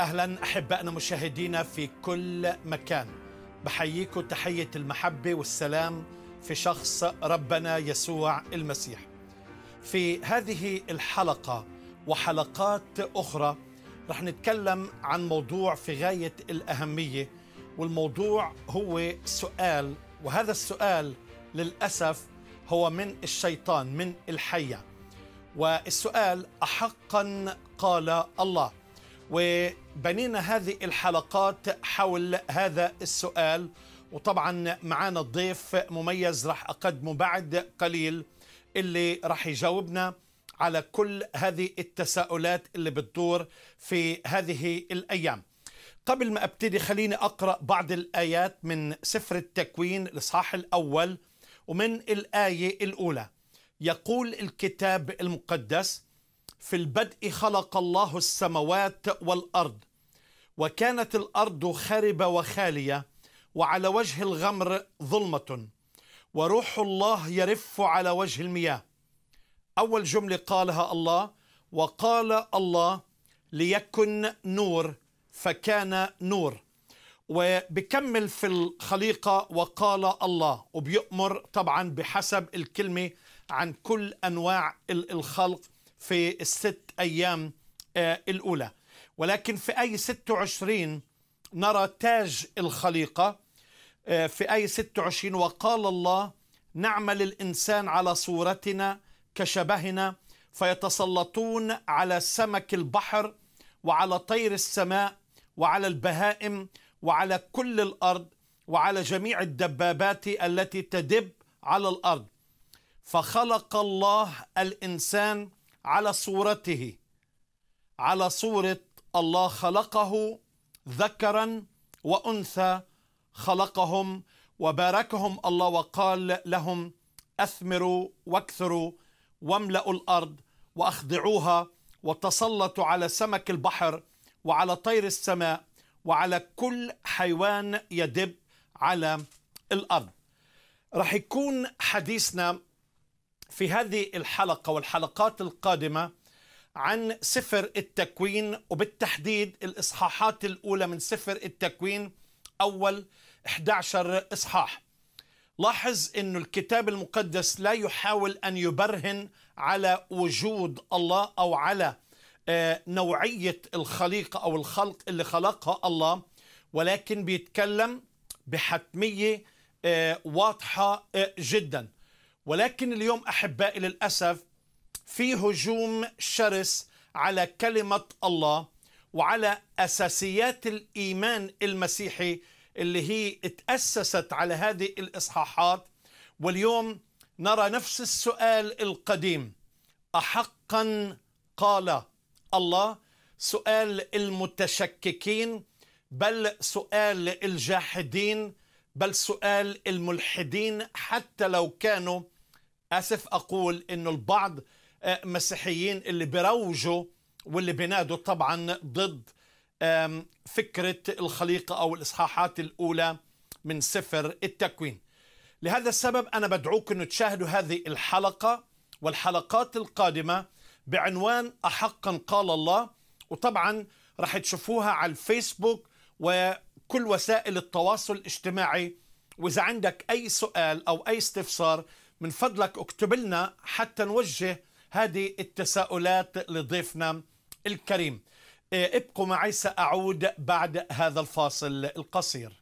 اهلا احبائنا مشاهدينا في كل مكان بحييكم تحيه المحبه والسلام في شخص ربنا يسوع المسيح في هذه الحلقه وحلقات اخرى رح نتكلم عن موضوع في غايه الاهميه والموضوع هو سؤال وهذا السؤال للاسف هو من الشيطان من الحيه والسؤال احقا قال الله وبنينا هذه الحلقات حول هذا السؤال وطبعا معانا ضيف مميز راح أقدمه بعد قليل اللي راح يجاوبنا على كل هذه التساؤلات اللي بتدور في هذه الأيام قبل ما أبتدي خليني أقرأ بعض الآيات من سفر التكوين الإصحاح الأول ومن الآية الأولى يقول الكتاب المقدس في البدء خلق الله السماوات والارض وكانت الارض خربه وخاليه وعلى وجه الغمر ظلمه وروح الله يرف على وجه المياه اول جمله قالها الله وقال الله ليكن نور فكان نور وبكمل في الخليقة وقال الله وبيؤمر طبعا بحسب الكلمة عن كل أنواع الخلق في الست أيام آه، الأولى ولكن في أي 26 نرى تاج الخليقة آه، في أي 26 وقال الله نعمل الإنسان على صورتنا كشبهنا فيتسلطون على سمك البحر وعلى طير السماء وعلى البهائم وعلى كل الأرض وعلى جميع الدبابات التي تدب على الأرض فخلق الله الإنسان على صورته على صورة الله خلقه ذكرا وأنثى خلقهم وباركهم الله وقال لهم أثمروا واكثروا واملأوا الأرض وأخضعوها وتسلطوا على سمك البحر وعلى طير السماء وعلى كل حيوان يدب على الأرض رح يكون حديثنا في هذه الحلقة والحلقات القادمة عن سفر التكوين وبالتحديد الإصحاحات الأولى من سفر التكوين أول 11 إصحاح لاحظ أن الكتاب المقدس لا يحاول أن يبرهن على وجود الله أو على آه، نوعية الخليقة أو الخلق اللي خلقها الله ولكن بيتكلم بحتمية آه، واضحة آه، جدا ولكن اليوم احبائي للاسف في هجوم شرس على كلمه الله وعلى اساسيات الايمان المسيحي اللي هي تاسست على هذه الاصحاحات واليوم نرى نفس السؤال القديم احقا قال الله سؤال المتشككين بل سؤال الجاحدين بل سؤال الملحدين حتى لو كانوا اسف اقول انه البعض آه، مسيحيين اللي بيروجوا واللي بينادوا طبعا ضد فكره الخليقه او الاصحاحات الاولى من سفر التكوين. لهذا السبب انا بدعوك انه تشاهدوا هذه الحلقه والحلقات القادمه بعنوان احقا قال الله وطبعا راح تشوفوها على الفيسبوك و كل وسائل التواصل الاجتماعي وإذا عندك أي سؤال أو أي استفسار من فضلك اكتب لنا حتى نوجه هذه التساؤلات لضيفنا الكريم إيه، ابقوا معي سأعود بعد هذا الفاصل القصير